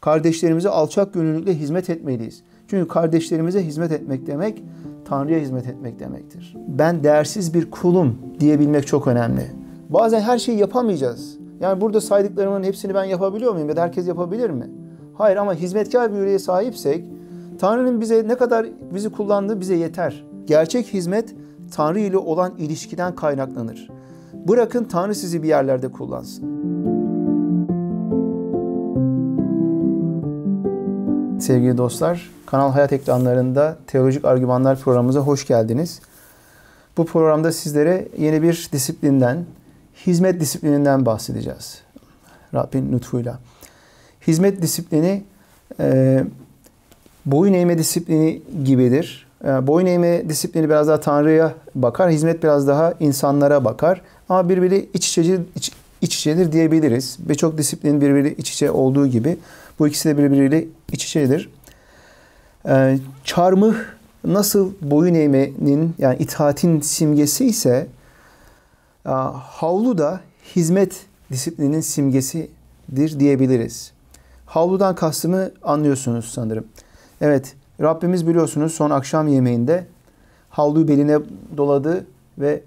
Kardeşlerimize alçak gönüllülükle hizmet etmeliyiz. Çünkü kardeşlerimize hizmet etmek demek Tanrı'ya hizmet etmek demektir. Ben değersiz bir kulum diyebilmek çok önemli. Bazen her şeyi yapamayacağız. Yani burada saydıklarımın hepsini ben yapabiliyor muyum ya da herkes yapabilir mi? Hayır ama hizmetkar bir yüreğe sahipsek Tanrı'nın bize ne kadar bizi kullandığı bize yeter. Gerçek hizmet Tanrı ile olan ilişkiden kaynaklanır. Bırakın Tanrı sizi bir yerlerde kullansın. sevgili dostlar. Kanal Hayat ekranlarında Teolojik Argümanlar programımıza hoş geldiniz. Bu programda sizlere yeni bir disiplinden, hizmet disiplininden bahsedeceğiz. Rabbin lütfuyla. Hizmet disiplini e, boyun eğme disiplini gibidir. E, boyun eğme disiplini biraz daha Tanrı'ya bakar, hizmet biraz daha insanlara bakar. Ama birbiri iç içedir, iç, iç içedir diyebiliriz. Birçok disiplinin birbiri iç içe olduğu gibi bu ikisi de birbiriyle iç içedir. Ee, çarmıh nasıl boyun eğmenin yani itaatin simgesi ise e, havlu da hizmet disiplinin simgesidir diyebiliriz. Havludan kastımı anlıyorsunuz sanırım. Evet, Rabbimiz biliyorsunuz son akşam yemeğinde havluyu beline doladı ve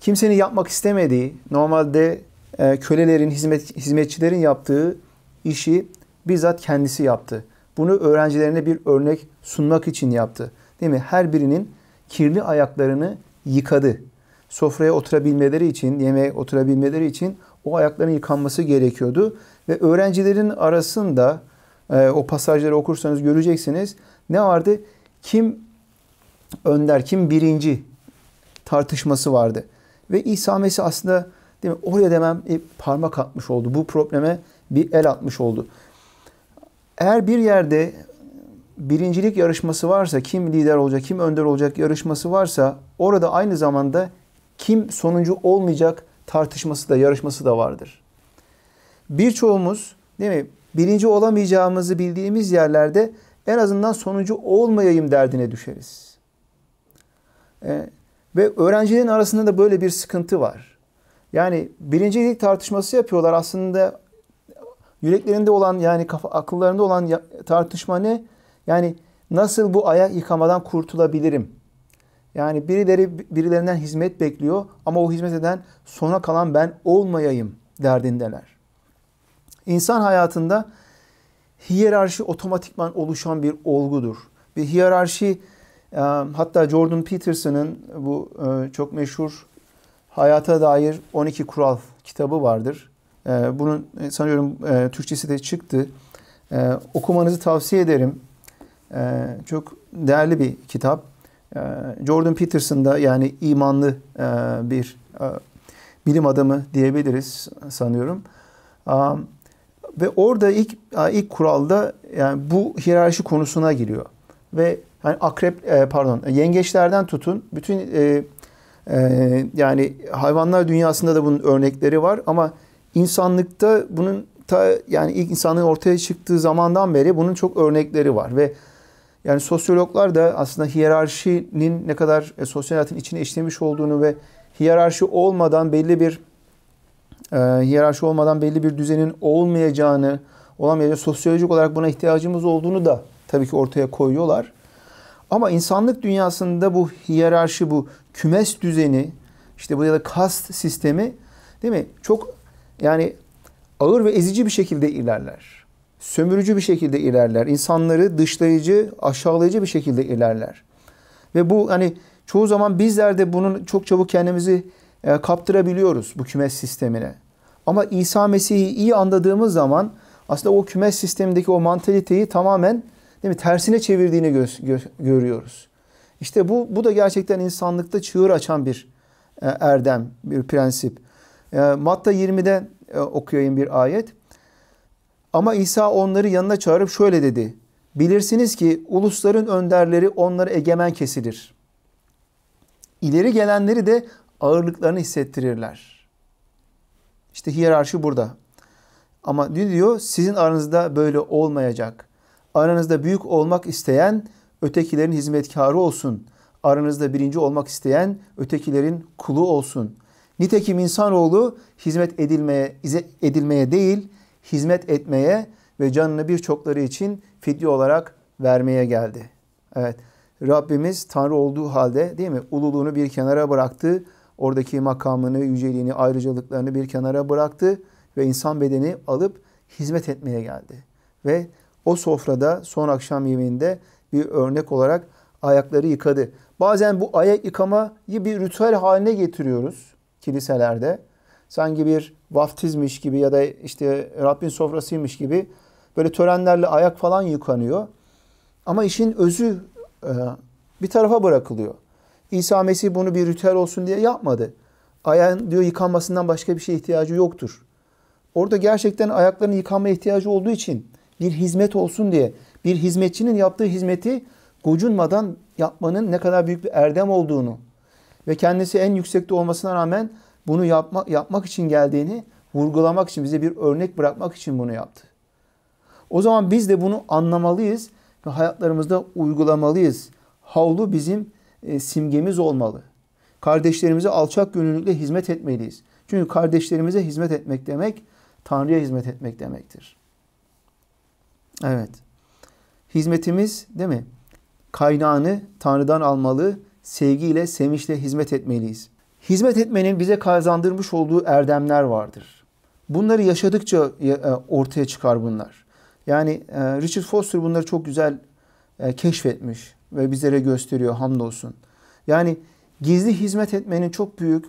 kimsenin yapmak istemediği, normalde e, kölelerin, hizmet, hizmetçilerin yaptığı işi bizzat kendisi yaptı. Bunu öğrencilerine bir örnek sunmak için yaptı. Değil mi? Her birinin kirli ayaklarını yıkadı. Sofraya oturabilmeleri için, yemeğe oturabilmeleri için o ayakların yıkanması gerekiyordu. Ve öğrencilerin arasında e, o pasajları okursanız göreceksiniz ne vardı? Kim önder, kim birinci tartışması vardı. Ve İsa Mesih aslında değil mi? oraya demem e, parmak atmış oldu. Bu probleme bir el atmış oldu. Eğer bir yerde birincilik yarışması varsa, kim lider olacak, kim önder olacak yarışması varsa orada aynı zamanda kim sonuncu olmayacak tartışması da, yarışması da vardır. Birçoğumuz değil mi? Birinci olamayacağımızı bildiğimiz yerlerde en azından sonuncu olmayayım derdine düşeriz. Ee, ve öğrencilerin arasında da böyle bir sıkıntı var. Yani birincilik tartışması yapıyorlar. Aslında Yüreklerinde olan yani kafa, akıllarında olan tartışma ne? Yani nasıl bu ayak yıkamadan kurtulabilirim? Yani birileri birilerinden hizmet bekliyor ama o hizmet eden sona kalan ben olmayayım derdindeler. İnsan hayatında hiyerarşi otomatikman oluşan bir olgudur. Bir hiyerarşi hatta Jordan Peterson'ın bu çok meşhur Hayata Dair 12 Kural kitabı vardır. Ee, bunun e, sanıyorum e, Türkçesi de çıktı. Ee, okumanızı tavsiye ederim. Ee, çok değerli bir kitap. Jordan Peterson da yani imanlı e, bir e, bilim adamı diyebiliriz sanıyorum. ve orada ilk ilk kuralda yani bu hiyerarşi konusuna giriyor ve yani akrep pardon yengeçlerden tutun bütün yani hayvanlar dünyasında da bunun örnekleri var ama insanlıkta bunun ta, yani ilk insanlığın ortaya çıktığı zamandan beri bunun çok örnekleri var ve yani sosyologlar da aslında hiyerarşinin ne kadar e, sosyal hayatın içine işlemiş olduğunu ve hiyerarşi olmadan belli bir e, hiyerarşi olmadan belli bir düzenin olmayacağını, olamayacağını, sosyolojik olarak buna ihtiyacımız olduğunu da tabii ki ortaya koyuyorlar. Ama insanlık dünyasında bu hiyerarşi, bu kümes düzeni, işte bu ya da kast sistemi değil mi? Çok yani ağır ve ezici bir şekilde ilerler. Sömürücü bir şekilde ilerler. İnsanları dışlayıcı, aşağılayıcı bir şekilde ilerler. Ve bu hani çoğu zaman bizler de bunun çok çabuk kendimizi e, kaptırabiliyoruz bu kümes sistemine. Ama İsa Mesih'i iyi anladığımız zaman aslında o kümes sistemindeki o mantaliteyi tamamen değil mi tersine çevirdiğini gö- gö- görüyoruz. İşte bu bu da gerçekten insanlıkta çığır açan bir e, erdem, bir prensip. Ee, Matta 20'de e, okuyayım bir ayet. Ama İsa onları yanına çağırıp şöyle dedi. Bilirsiniz ki ulusların önderleri onları egemen kesilir. İleri gelenleri de ağırlıklarını hissettirirler. İşte hiyerarşi burada. Ama ne diyor? Sizin aranızda böyle olmayacak. Aranızda büyük olmak isteyen ötekilerin hizmetkarı olsun. Aranızda birinci olmak isteyen ötekilerin kulu olsun. Nitekim insanoğlu hizmet edilmeye, edilmeye değil, hizmet etmeye ve canını birçokları için fidye olarak vermeye geldi. Evet. Rabbimiz Tanrı olduğu halde değil mi? Ululuğunu bir kenara bıraktı. Oradaki makamını, yüceliğini, ayrıcalıklarını bir kenara bıraktı. Ve insan bedeni alıp hizmet etmeye geldi. Ve o sofrada son akşam yemeğinde bir örnek olarak ayakları yıkadı. Bazen bu ayak yıkamayı bir ritüel haline getiriyoruz kiliselerde sanki bir vaftizmiş gibi ya da işte Rabbin sofrasıymış gibi böyle törenlerle ayak falan yıkanıyor. Ama işin özü e, bir tarafa bırakılıyor. İsa Mesih bunu bir ritüel olsun diye yapmadı. Ayağın diyor yıkanmasından başka bir şeye ihtiyacı yoktur. Orada gerçekten ayaklarının yıkanma ihtiyacı olduğu için bir hizmet olsun diye bir hizmetçinin yaptığı hizmeti gocunmadan yapmanın ne kadar büyük bir erdem olduğunu ve kendisi en yüksekte olmasına rağmen bunu yapma, yapmak için geldiğini vurgulamak için, bize bir örnek bırakmak için bunu yaptı. O zaman biz de bunu anlamalıyız ve hayatlarımızda uygulamalıyız. Havlu bizim e, simgemiz olmalı. Kardeşlerimize alçak gönüllülükle hizmet etmeliyiz. Çünkü kardeşlerimize hizmet etmek demek, Tanrı'ya hizmet etmek demektir. Evet. Hizmetimiz değil mi? Kaynağını Tanrı'dan almalı sevgiyle, sevinçle hizmet etmeliyiz. Hizmet etmenin bize kazandırmış olduğu erdemler vardır. Bunları yaşadıkça e, ortaya çıkar bunlar. Yani e, Richard Foster bunları çok güzel e, keşfetmiş ve bizlere gösteriyor hamdolsun. Yani gizli hizmet etmenin çok büyük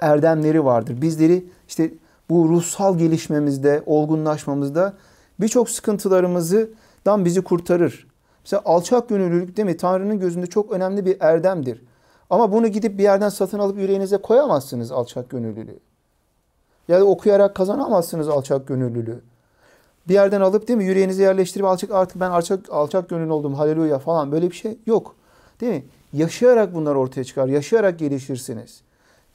erdemleri vardır. Bizleri işte bu ruhsal gelişmemizde, olgunlaşmamızda birçok sıkıntılarımızdan bizi kurtarır. Mesela alçak gönüllülük değil mi? Tanrı'nın gözünde çok önemli bir erdemdir. Ama bunu gidip bir yerden satın alıp yüreğinize koyamazsınız alçak gönüllülüğü. Ya da okuyarak kazanamazsınız alçak gönüllülüğü. Bir yerden alıp değil mi yüreğinize yerleştirip alçak artık ben alçak alçak gönüllü oldum haleluya falan böyle bir şey yok. Değil mi? Yaşayarak bunlar ortaya çıkar. Yaşayarak gelişirsiniz.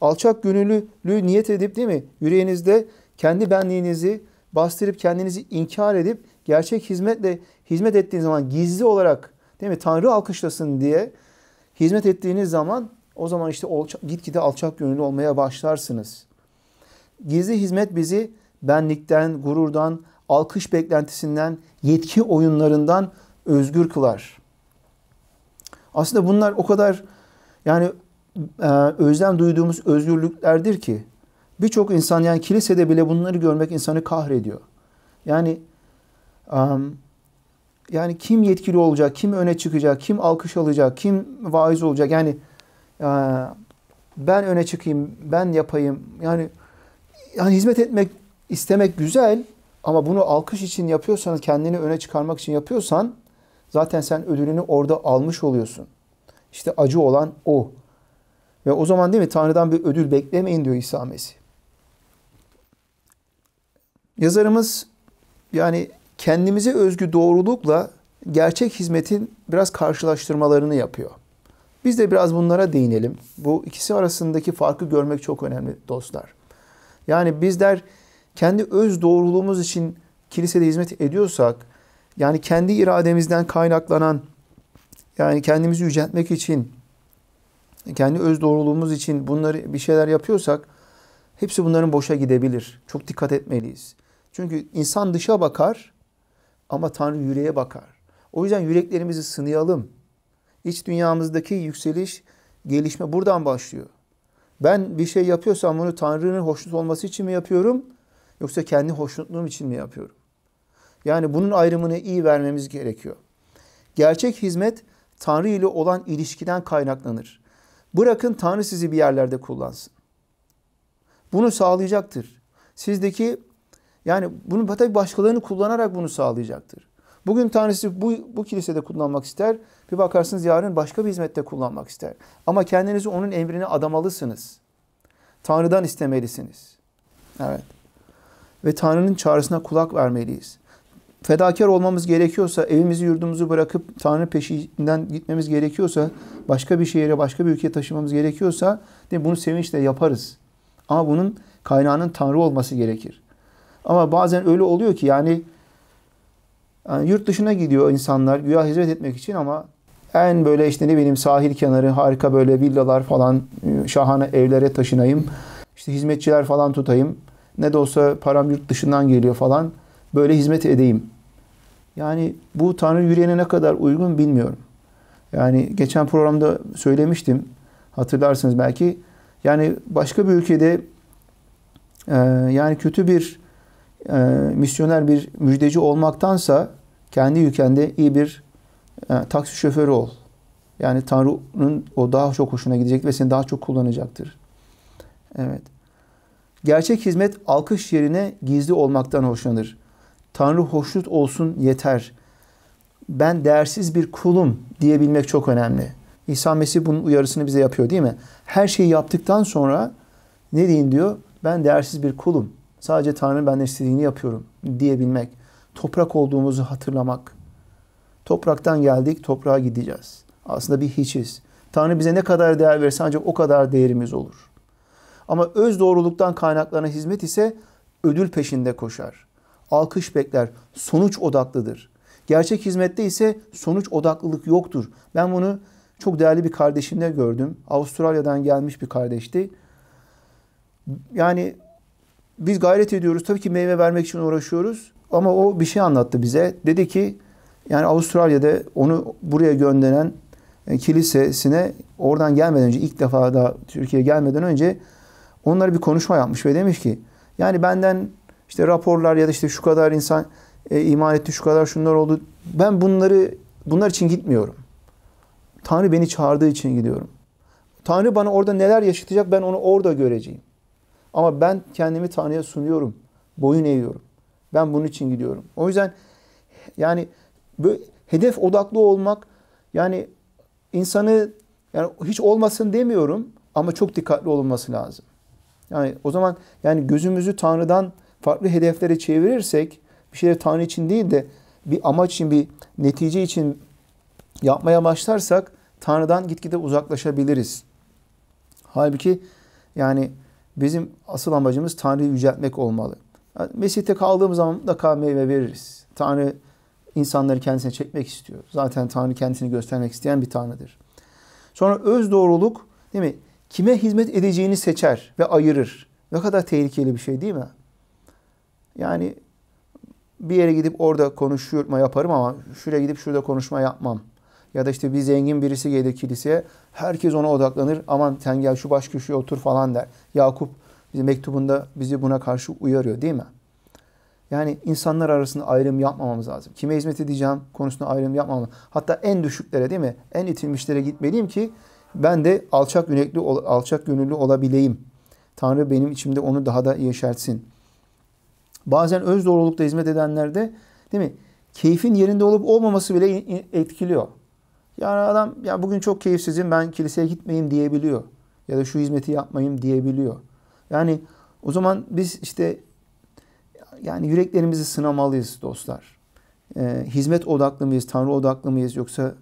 Alçak gönüllülüğü niyet edip değil mi? Yüreğinizde kendi benliğinizi bastırıp kendinizi inkar edip gerçek hizmetle hizmet ettiğiniz zaman gizli olarak değil mi Tanrı alkışlasın diye hizmet ettiğiniz zaman o zaman işte olça, gitgide alçak gönüllü olmaya başlarsınız. Gizli hizmet bizi benlikten, gururdan, alkış beklentisinden, yetki oyunlarından özgür kılar. Aslında bunlar o kadar yani e, özlem duyduğumuz özgürlüklerdir ki birçok insan yani kilisede bile bunları görmek insanı kahrediyor. Yani yani kim yetkili olacak, kim öne çıkacak, kim alkış alacak, kim vaiz olacak. Yani e, ben öne çıkayım, ben yapayım. Yani yani hizmet etmek istemek güzel ama bunu alkış için yapıyorsanız, kendini öne çıkarmak için yapıyorsan zaten sen ödülünü orada almış oluyorsun. İşte acı olan o. Ve o zaman değil mi Tanrı'dan bir ödül beklemeyin diyor İsa Mesih. Yazarımız yani kendimize özgü doğrulukla gerçek hizmetin biraz karşılaştırmalarını yapıyor. Biz de biraz bunlara değinelim. Bu ikisi arasındaki farkı görmek çok önemli dostlar. Yani bizler kendi öz doğruluğumuz için kilisede hizmet ediyorsak, yani kendi irademizden kaynaklanan, yani kendimizi yüceltmek için, kendi öz doğruluğumuz için bunları bir şeyler yapıyorsak, hepsi bunların boşa gidebilir. Çok dikkat etmeliyiz. Çünkü insan dışa bakar, ama Tanrı yüreğe bakar. O yüzden yüreklerimizi sınayalım. İç dünyamızdaki yükseliş, gelişme buradan başlıyor. Ben bir şey yapıyorsam bunu Tanrı'nın hoşnut olması için mi yapıyorum? Yoksa kendi hoşnutluğum için mi yapıyorum? Yani bunun ayrımını iyi vermemiz gerekiyor. Gerçek hizmet Tanrı ile olan ilişkiden kaynaklanır. Bırakın Tanrı sizi bir yerlerde kullansın. Bunu sağlayacaktır. Sizdeki yani bunu tabii başkalarını kullanarak bunu sağlayacaktır. Bugün tanesi bu, bu kilisede kullanmak ister. Bir bakarsınız yarın başka bir hizmette kullanmak ister. Ama kendinizi onun emrine adamalısınız. Tanrı'dan istemelisiniz. Evet. Ve Tanrı'nın çağrısına kulak vermeliyiz. Fedakar olmamız gerekiyorsa, evimizi yurdumuzu bırakıp Tanrı peşinden gitmemiz gerekiyorsa, başka bir şehire, başka bir ülkeye taşımamız gerekiyorsa, değil bunu sevinçle yaparız. Ama bunun kaynağının Tanrı olması gerekir. Ama bazen öyle oluyor ki yani, yani yurt dışına gidiyor insanlar güya hizmet etmek için ama en böyle işte ne benim sahil kenarı harika böyle villalar falan şahane evlere taşınayım. İşte hizmetçiler falan tutayım. Ne de olsa param yurt dışından geliyor falan. Böyle hizmet edeyim. Yani bu Tanrı yüreğine ne kadar uygun bilmiyorum. Yani geçen programda söylemiştim. Hatırlarsınız belki. Yani başka bir ülkede yani kötü bir e, misyoner bir müjdeci olmaktansa kendi ülkende iyi bir e, taksi şoförü ol. Yani Tanrı'nın o daha çok hoşuna gidecek ve seni daha çok kullanacaktır. Evet. Gerçek hizmet alkış yerine gizli olmaktan hoşlanır. Tanrı hoşnut olsun yeter. Ben değersiz bir kulum diyebilmek çok önemli. İsa Mesih bunun uyarısını bize yapıyor değil mi? Her şeyi yaptıktan sonra ne deyin diyor? Ben değersiz bir kulum. Sadece Tanrı ben istediğini yapıyorum diyebilmek. Toprak olduğumuzu hatırlamak. Topraktan geldik, toprağa gideceğiz. Aslında bir hiçiz. Tanrı bize ne kadar değer verirse ancak o kadar değerimiz olur. Ama öz doğruluktan kaynaklanan hizmet ise ödül peşinde koşar. Alkış bekler, sonuç odaklıdır. Gerçek hizmette ise sonuç odaklılık yoktur. Ben bunu çok değerli bir kardeşimde gördüm. Avustralya'dan gelmiş bir kardeşti. Yani biz gayret ediyoruz. Tabii ki meyve vermek için uğraşıyoruz. Ama o bir şey anlattı bize. Dedi ki yani Avustralya'da onu buraya gönderen e, kilisesine oradan gelmeden önce ilk defa da Türkiye'ye gelmeden önce onlara bir konuşma yapmış ve demiş ki yani benden işte raporlar ya da işte şu kadar insan e, iman etti, şu kadar şunlar oldu. Ben bunları bunlar için gitmiyorum. Tanrı beni çağırdığı için gidiyorum. Tanrı bana orada neler yaşatacak ben onu orada göreceğim. Ama ben kendimi Tanrı'ya sunuyorum. Boyun eğiyorum. Ben bunun için gidiyorum. O yüzden yani böyle hedef odaklı olmak yani insanı yani hiç olmasın demiyorum ama çok dikkatli olunması lazım. Yani o zaman yani gözümüzü Tanrı'dan farklı hedeflere çevirirsek bir şeyleri Tanrı için değil de bir amaç için bir netice için yapmaya başlarsak Tanrı'dan gitgide uzaklaşabiliriz. Halbuki yani Bizim asıl amacımız Tanrı'yı yüceltmek olmalı. Yani Mesih'te kaldığımız zaman mutlaka meyve veririz. Tanrı insanları kendisine çekmek istiyor. Zaten Tanrı kendisini göstermek isteyen bir Tanrı'dır. Sonra öz doğruluk değil mi? Kime hizmet edeceğini seçer ve ayırır. Ne kadar tehlikeli bir şey değil mi? Yani bir yere gidip orada konuşma yaparım ama şuraya gidip şurada konuşma yapmam. Ya da işte bir zengin birisi gelir kiliseye. Herkes ona odaklanır. Aman sen gel şu baş köşeye otur falan der. Yakup mektubunda bizi buna karşı uyarıyor değil mi? Yani insanlar arasında ayrım yapmamamız lazım. Kime hizmet edeceğim konusunda ayrım yapmamam. Hatta en düşüklere değil mi? En itilmişlere gitmeliyim ki ben de alçak yürekli, alçak gönüllü olabileyim. Tanrı benim içimde onu daha da yeşertsin. Bazen öz doğrulukta hizmet edenlerde değil mi? Keyfin yerinde olup olmaması bile etkiliyor. Yani adam ya bugün çok keyifsizim ben kiliseye gitmeyeyim diyebiliyor. Ya da şu hizmeti yapmayayım diyebiliyor. Yani o zaman biz işte yani yüreklerimizi sınamalıyız dostlar. Ee, hizmet odaklı mıyız, Tanrı odaklı mıyız yoksa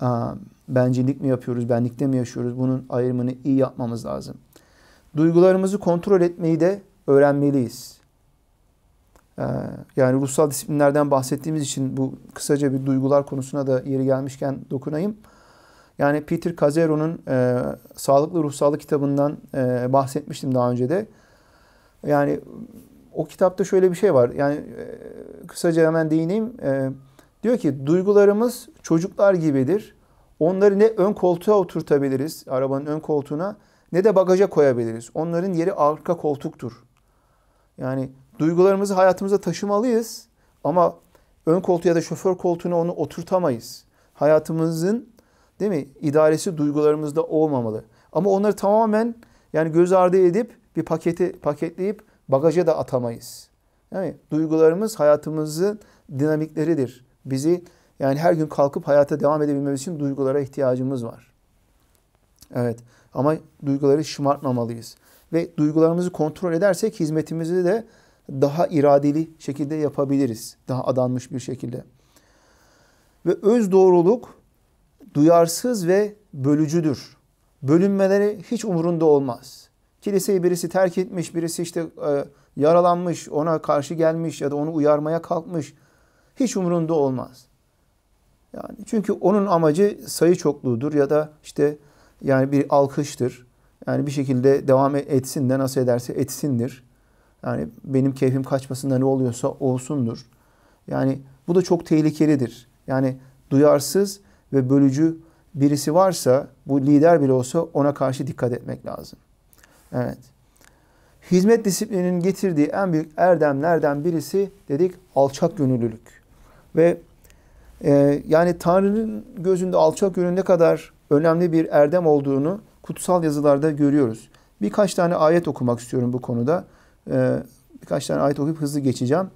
aa, bencillik mi yapıyoruz, benlikte mi yaşıyoruz? Bunun ayrımını iyi yapmamız lazım. Duygularımızı kontrol etmeyi de öğrenmeliyiz. Ee, yani ruhsal disiplinlerden bahsettiğimiz için bu kısaca bir duygular konusuna da yeri gelmişken dokunayım. Yani Peter Cazero'nun e, Sağlıklı Ruhsallık kitabından e, bahsetmiştim daha önce de. Yani o kitapta şöyle bir şey var. Yani e, kısaca hemen değineyim. E, diyor ki duygularımız çocuklar gibidir. Onları ne ön koltuğa oturtabiliriz, arabanın ön koltuğuna, ne de bagaja koyabiliriz. Onların yeri arka koltuktur. Yani Duygularımızı hayatımıza taşımalıyız ama ön koltuğa ya da şoför koltuğuna onu oturtamayız. Hayatımızın değil mi idaresi duygularımızda olmamalı. Ama onları tamamen yani göz ardı edip bir paketi paketleyip bagaja da atamayız. Yani duygularımız hayatımızın dinamikleridir. Bizi yani her gün kalkıp hayata devam edebilmemiz için duygulara ihtiyacımız var. Evet ama duyguları şımartmamalıyız. Ve duygularımızı kontrol edersek hizmetimizi de daha iradeli şekilde yapabiliriz. Daha adanmış bir şekilde. Ve öz doğruluk duyarsız ve bölücüdür. Bölünmeleri hiç umurunda olmaz. Kiliseyi birisi terk etmiş, birisi işte e, yaralanmış, ona karşı gelmiş ya da onu uyarmaya kalkmış. Hiç umurunda olmaz. Yani çünkü onun amacı sayı çokluğudur ya da işte yani bir alkıştır. Yani bir şekilde devam etsin de nasıl ederse etsindir. Yani benim keyfim kaçmasında ne oluyorsa olsundur. Yani bu da çok tehlikelidir. Yani duyarsız ve bölücü birisi varsa bu lider bile olsa ona karşı dikkat etmek lazım. Evet. Hizmet disiplininin getirdiği en büyük erdemlerden birisi dedik alçak gönüllülük. Ve e, yani Tanrı'nın gözünde alçak gönül ne kadar önemli bir erdem olduğunu kutsal yazılarda görüyoruz. Birkaç tane ayet okumak istiyorum bu konuda. Ee, birkaç tane ayet okuyup hızlı geçeceğim.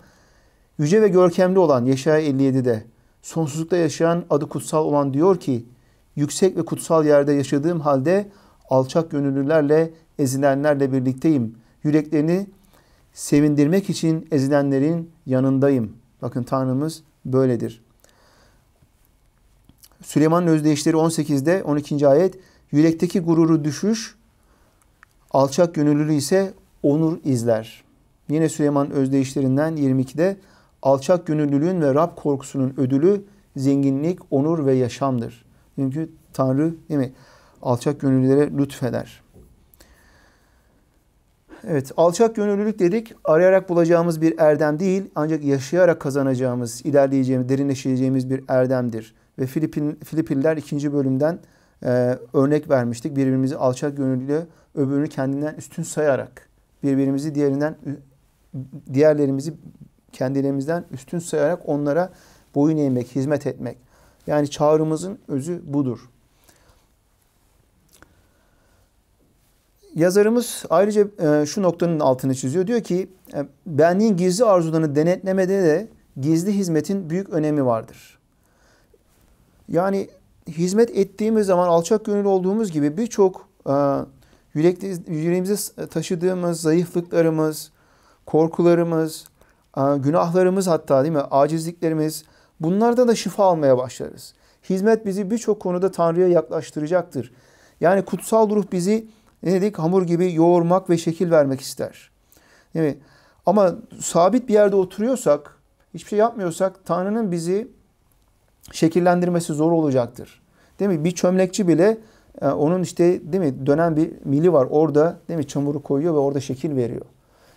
Yüce ve görkemli olan Yeşaya 57'de sonsuzlukta yaşayan adı kutsal olan diyor ki yüksek ve kutsal yerde yaşadığım halde alçak gönüllülerle ezilenlerle birlikteyim. Yüreklerini sevindirmek için ezilenlerin yanındayım. Bakın Tanrımız böyledir. Süleyman'ın özdeyişleri 18'de 12. ayet yürekteki gururu düşüş, alçak gönüllülüğü ise Onur izler. Yine Süleyman Özdeyişlerinden 22'de alçak gönüllülüğün ve Rab korkusunun ödülü zenginlik, onur ve yaşamdır. Çünkü Tanrı değil mi? Alçak gönüllülere lütfeder. Evet, alçak gönüllülük dedik. Arayarak bulacağımız bir erdem değil, ancak yaşayarak kazanacağımız, ilerleyeceğimiz, derinleşeceğimiz bir erdemdir. Ve Filipin, Filipiller ikinci bölümden e, örnek vermiştik. Birbirimizi alçak gönüllü, öbürünü kendinden üstün sayarak birbirimizi diğerinden diğerlerimizi kendilerimizden üstün sayarak onlara boyun eğmek, hizmet etmek. Yani çağrımızın özü budur. Yazarımız ayrıca e, şu noktanın altını çiziyor. Diyor ki e, benliğin gizli arzularını denetlemede de gizli hizmetin büyük önemi vardır. Yani hizmet ettiğimiz zaman alçak gönüllü olduğumuz gibi birçok e, yürekte, yüreğimize taşıdığımız zayıflıklarımız, korkularımız, günahlarımız hatta değil mi? Acizliklerimiz bunlardan da şifa almaya başlarız. Hizmet bizi birçok konuda Tanrı'ya yaklaştıracaktır. Yani kutsal ruh bizi ne dedik hamur gibi yoğurmak ve şekil vermek ister. Değil mi? Ama sabit bir yerde oturuyorsak, hiçbir şey yapmıyorsak Tanrı'nın bizi şekillendirmesi zor olacaktır. Değil mi? Bir çömlekçi bile e, onun işte değil mi dönen bir mili var. Orada değil mi çamuru koyuyor ve orada şekil veriyor.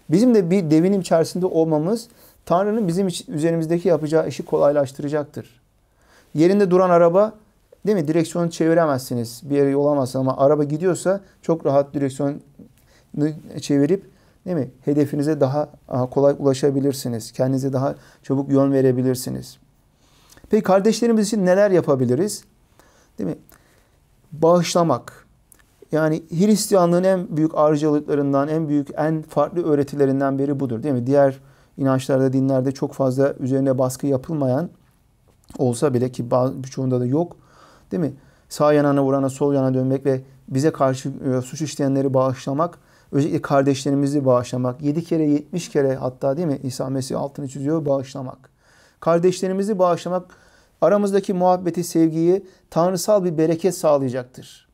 Bizim de bir devinim içerisinde olmamız Tanrı'nın bizim üzerimizdeki yapacağı işi kolaylaştıracaktır. Yerinde duran araba değil mi direksiyonu çeviremezsiniz. Bir yere yolamazsınız ama araba gidiyorsa çok rahat direksiyonu çevirip değil mi hedefinize daha kolay ulaşabilirsiniz. Kendinize daha çabuk yön verebilirsiniz. Peki kardeşlerimiz için neler yapabiliriz? Değil mi? bağışlamak. Yani Hristiyanlığın en büyük ayrıcalıklarından, en büyük, en farklı öğretilerinden biri budur değil mi? Diğer inançlarda, dinlerde çok fazla üzerine baskı yapılmayan olsa bile ki birçoğunda da yok değil mi? Sağ yanana vurana sol yana dönmek ve bize karşı e, suç işleyenleri bağışlamak, özellikle kardeşlerimizi bağışlamak, 7 kere 70 kere hatta değil mi İsa Mesih altını çiziyor bağışlamak. Kardeşlerimizi bağışlamak aramızdaki muhabbeti, sevgiyi tanrısal bir bereket sağlayacaktır.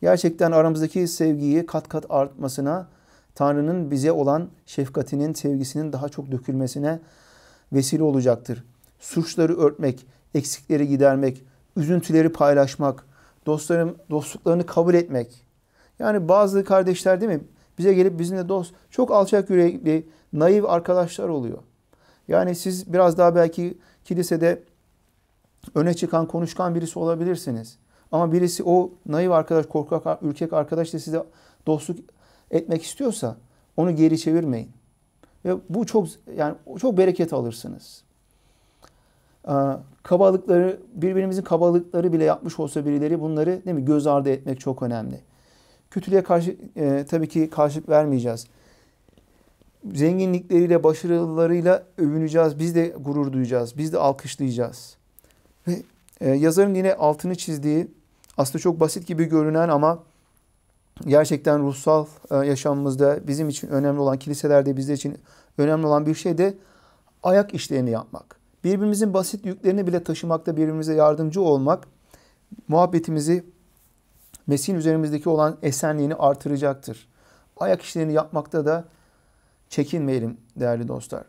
Gerçekten aramızdaki sevgiyi kat kat artmasına, Tanrı'nın bize olan şefkatinin, sevgisinin daha çok dökülmesine vesile olacaktır. Suçları örtmek, eksikleri gidermek, üzüntüleri paylaşmak, dostların dostluklarını kabul etmek. Yani bazı kardeşler değil mi? Bize gelip bizimle dost, çok alçak yürekli, naif arkadaşlar oluyor. Yani siz biraz daha belki kilisede öne çıkan, konuşkan birisi olabilirsiniz. Ama birisi o naif arkadaş, korkak, ürkek arkadaş da size dostluk etmek istiyorsa onu geri çevirmeyin. Ve bu çok yani çok bereket alırsınız. Ee, kabalıkları, birbirimizin kabalıkları bile yapmış olsa birileri bunları değil mi göz ardı etmek çok önemli. Kötülüğe karşı e, tabii ki karşılık vermeyeceğiz. Zenginlikleriyle, başarılarıyla övüneceğiz. Biz de gurur duyacağız. Biz de alkışlayacağız e, yazarın yine altını çizdiği aslında çok basit gibi görünen ama gerçekten ruhsal e, yaşamımızda bizim için önemli olan kiliselerde bizler için önemli olan bir şey de ayak işlerini yapmak. Birbirimizin basit yüklerini bile taşımakta birbirimize yardımcı olmak muhabbetimizi Mesih'in üzerimizdeki olan esenliğini artıracaktır. Ayak işlerini yapmakta da çekinmeyelim değerli dostlar.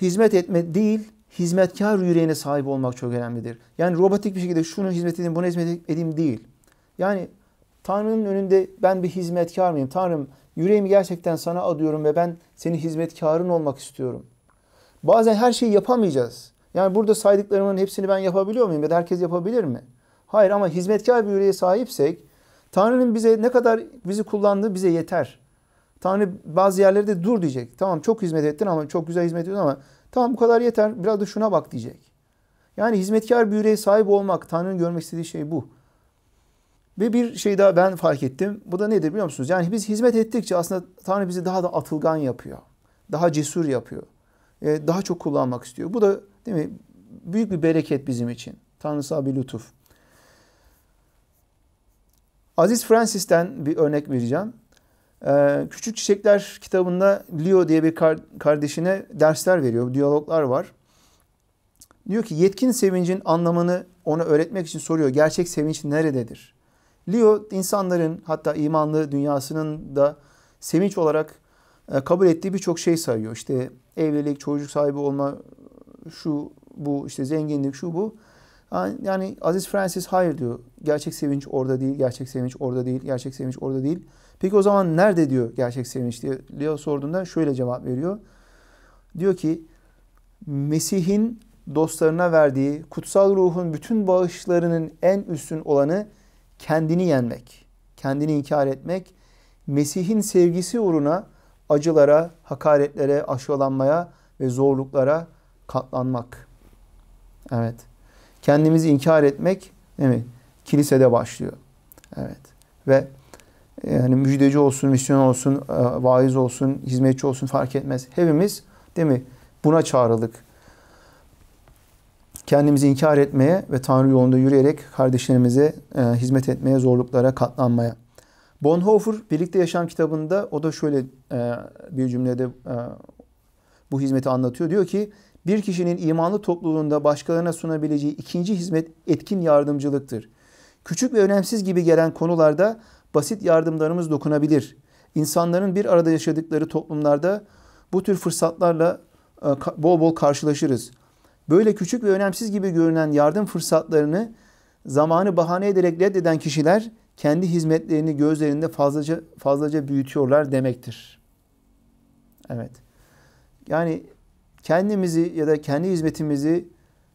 Hizmet etme değil, hizmetkar yüreğine sahip olmak çok önemlidir. Yani robotik bir şekilde şunu hizmet edeyim, bunu hizmet edeyim değil. Yani Tanrı'nın önünde ben bir hizmetkar mıyım? Tanrım yüreğimi gerçekten sana adıyorum ve ben senin hizmetkarın olmak istiyorum. Bazen her şeyi yapamayacağız. Yani burada saydıklarımın hepsini ben yapabiliyor muyum ya da herkes yapabilir mi? Hayır ama hizmetkar bir yüreğe sahipsek Tanrı'nın bize ne kadar bizi kullandığı bize yeter. Tanrı bazı yerlerde dur diyecek. Tamam çok hizmet ettin ama çok güzel hizmet ediyorsun ama Tamam bu kadar yeter. Biraz da şuna bak diyecek. Yani hizmetkar bir yüreğe sahip olmak, Tanrı'nın görmek istediği şey bu. Ve bir şey daha ben fark ettim. Bu da nedir biliyor musunuz? Yani biz hizmet ettikçe aslında Tanrı bizi daha da atılgan yapıyor. Daha cesur yapıyor. E, daha çok kullanmak istiyor. Bu da değil mi? Büyük bir bereket bizim için. Tanrısal bir lütuf. Aziz Francis'ten bir örnek vereceğim. Ee, Küçük Çiçekler kitabında Leo diye bir kardeşine dersler veriyor, diyaloglar var. Diyor ki yetkin sevincin anlamını ona öğretmek için soruyor. Gerçek sevinç nerededir? Leo insanların hatta imanlı dünyasının da sevinç olarak e, kabul ettiği birçok şey sayıyor. İşte evlilik, çocuk sahibi olma, şu bu işte zenginlik, şu bu. Yani Aziz Francis hayır diyor. Gerçek sevinç orada değil, gerçek sevinç orada değil, gerçek sevinç orada değil. Peki o zaman nerede diyor gerçek sevinç diye Leo sorduğunda şöyle cevap veriyor. Diyor ki Mesih'in dostlarına verdiği kutsal ruhun bütün bağışlarının en üstün olanı kendini yenmek, kendini inkar etmek, Mesih'in sevgisi uğruna acılara, hakaretlere, aşağılanmaya ve zorluklara katlanmak. Evet. Kendimizi inkar etmek değil mi? kilisede başlıyor. Evet. Ve yani e, müjdeci olsun, misyon olsun, e, vaiz olsun, hizmetçi olsun fark etmez. Hepimiz değil mi? Buna çağrılık. Kendimizi inkar etmeye ve Tanrı yolunda yürüyerek kardeşlerimize e, hizmet etmeye, zorluklara katlanmaya. Bonhoeffer Birlikte Yaşam kitabında o da şöyle e, bir cümlede e, bu hizmeti anlatıyor. Diyor ki bir kişinin imanlı topluluğunda başkalarına sunabileceği ikinci hizmet etkin yardımcılıktır. Küçük ve önemsiz gibi gelen konularda basit yardımlarımız dokunabilir. İnsanların bir arada yaşadıkları toplumlarda bu tür fırsatlarla e, bol bol karşılaşırız. Böyle küçük ve önemsiz gibi görünen yardım fırsatlarını zamanı bahane ederek reddeden kişiler kendi hizmetlerini gözlerinde fazlaca fazlaca büyütüyorlar demektir. Evet. Yani kendimizi ya da kendi hizmetimizi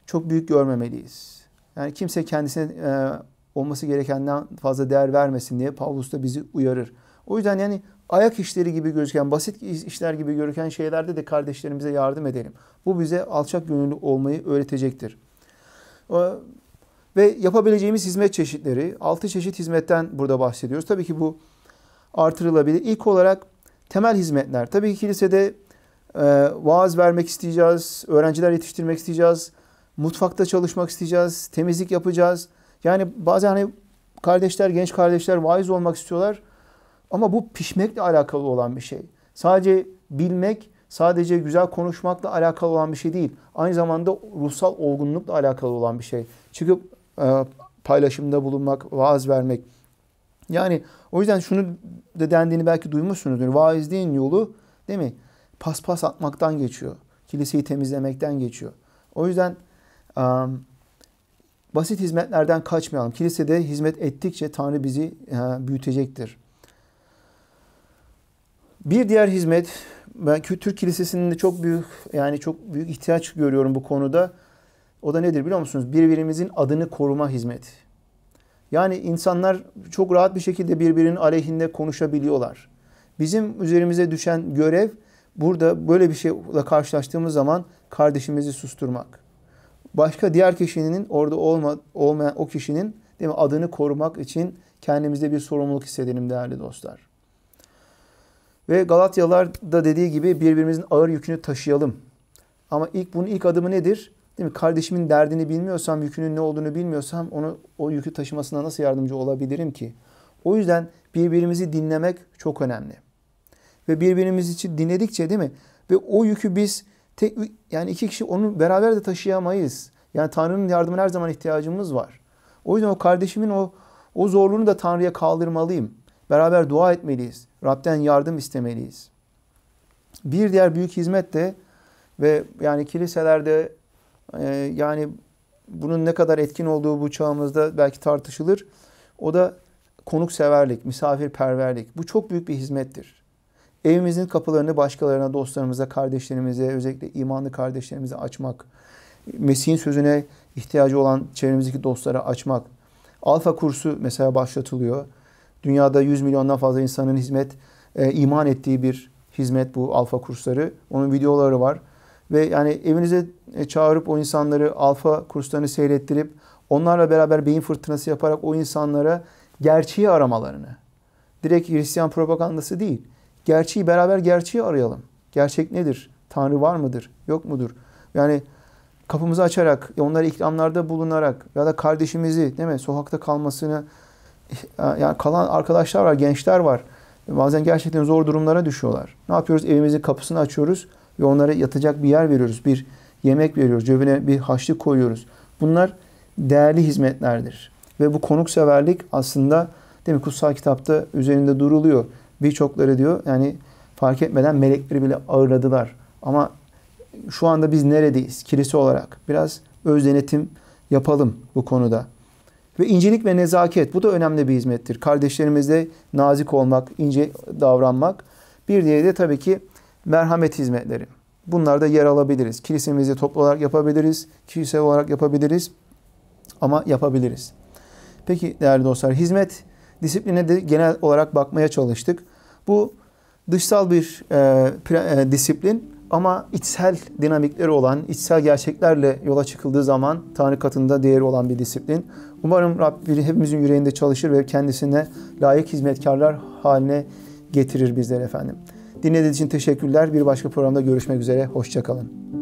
çok büyük görmemeliyiz. Yani kimse kendisine e, olması gerekenden fazla değer vermesin diye Pavlus da bizi uyarır. O yüzden yani ayak işleri gibi gözüken, basit işler gibi görüken şeylerde de kardeşlerimize yardım edelim. Bu bize alçak gönüllü olmayı öğretecektir. E, ve yapabileceğimiz hizmet çeşitleri, altı çeşit hizmetten burada bahsediyoruz. Tabii ki bu artırılabilir. İlk olarak temel hizmetler. Tabii ki kilisede ee, vaaz vermek isteyeceğiz, öğrenciler yetiştirmek isteyeceğiz, mutfakta çalışmak isteyeceğiz, temizlik yapacağız. Yani bazen hani kardeşler, genç kardeşler vaiz olmak istiyorlar ama bu pişmekle alakalı olan bir şey. Sadece bilmek, sadece güzel konuşmakla alakalı olan bir şey değil. Aynı zamanda ruhsal olgunlukla alakalı olan bir şey. Çıkıp e, paylaşımda bulunmak, vaaz vermek. Yani o yüzden şunu da dendiğini belki duymuşsunuzdur. Vaizliğin yolu değil mi? paspas atmaktan geçiyor. Kiliseyi temizlemekten geçiyor. O yüzden um, basit hizmetlerden kaçmayalım. Kilisede hizmet ettikçe Tanrı bizi e, büyütecektir. Bir diğer hizmet, ben Türk Kilisesi'nin de çok büyük yani çok büyük ihtiyaç görüyorum bu konuda. O da nedir biliyor musunuz? Birbirimizin adını koruma hizmeti. Yani insanlar çok rahat bir şekilde birbirinin aleyhinde konuşabiliyorlar. Bizim üzerimize düşen görev Burada böyle bir şeyle karşılaştığımız zaman kardeşimizi susturmak. Başka diğer kişinin orada olma, olmayan o kişinin değil mi, adını korumak için kendimizde bir sorumluluk hissedelim değerli dostlar. Ve Galatyalılar da dediği gibi birbirimizin ağır yükünü taşıyalım. Ama ilk bunun ilk adımı nedir? Değil mi? Kardeşimin derdini bilmiyorsam, yükünün ne olduğunu bilmiyorsam onu o yükü taşımasına nasıl yardımcı olabilirim ki? O yüzden birbirimizi dinlemek çok önemli ve birbirimiz için dinledikçe değil mi? Ve o yükü biz tek yani iki kişi onu beraber de taşıyamayız. Yani Tanrı'nın yardımına her zaman ihtiyacımız var. O yüzden o kardeşimin o o zorluğunu da Tanrı'ya kaldırmalıyım. Beraber dua etmeliyiz. Rab'den yardım istemeliyiz. Bir diğer büyük hizmet de ve yani kiliselerde e, yani bunun ne kadar etkin olduğu bu çağımızda belki tartışılır. O da konukseverlik, misafirperverlik. Bu çok büyük bir hizmettir. Evimizin kapılarını başkalarına, dostlarımıza, kardeşlerimize, özellikle imanlı kardeşlerimize açmak. Mesih'in sözüne ihtiyacı olan çevremizdeki dostlara açmak. Alfa kursu mesela başlatılıyor. Dünyada 100 milyondan fazla insanın hizmet, e, iman ettiği bir hizmet bu alfa kursları. Onun videoları var. Ve yani evinize e, çağırıp o insanları alfa kurslarını seyrettirip onlarla beraber beyin fırtınası yaparak o insanlara gerçeği aramalarını. Direkt Hristiyan propagandası değil Gerçeği beraber gerçeği arayalım. Gerçek nedir? Tanrı var mıdır? Yok mudur? Yani kapımızı açarak, e, onlara ikramlarda bulunarak ya da kardeşimizi değil mi sokakta kalmasını e, e, yani kalan arkadaşlar var, gençler var. Bazen gerçekten zor durumlara düşüyorlar. Ne yapıyoruz? Evimizin kapısını açıyoruz ve onlara yatacak bir yer veriyoruz. Bir yemek veriyoruz. Cebine bir haçlık koyuyoruz. Bunlar değerli hizmetlerdir. Ve bu konukseverlik aslında değil mi kutsal kitapta üzerinde duruluyor. Birçokları diyor yani fark etmeden melekleri bile ağırladılar. Ama şu anda biz neredeyiz kilise olarak? Biraz öz denetim yapalım bu konuda. Ve incelik ve nezaket bu da önemli bir hizmettir. kardeşlerimize nazik olmak, ince davranmak. Bir diğeri de tabii ki merhamet hizmetleri. Bunlarda yer alabiliriz. kilisemizde toplu olarak yapabiliriz. Kilise olarak yapabiliriz. Ama yapabiliriz. Peki değerli dostlar hizmet disipline de genel olarak bakmaya çalıştık. Bu dışsal bir e, pre, e, disiplin ama içsel dinamikleri olan, içsel gerçeklerle yola çıkıldığı zaman Tanrı katında değeri olan bir disiplin. Umarım Rabbim hepimizin yüreğinde çalışır ve kendisine layık hizmetkarlar haline getirir bizleri efendim. Dinlediğiniz için teşekkürler. Bir başka programda görüşmek üzere. Hoşçakalın.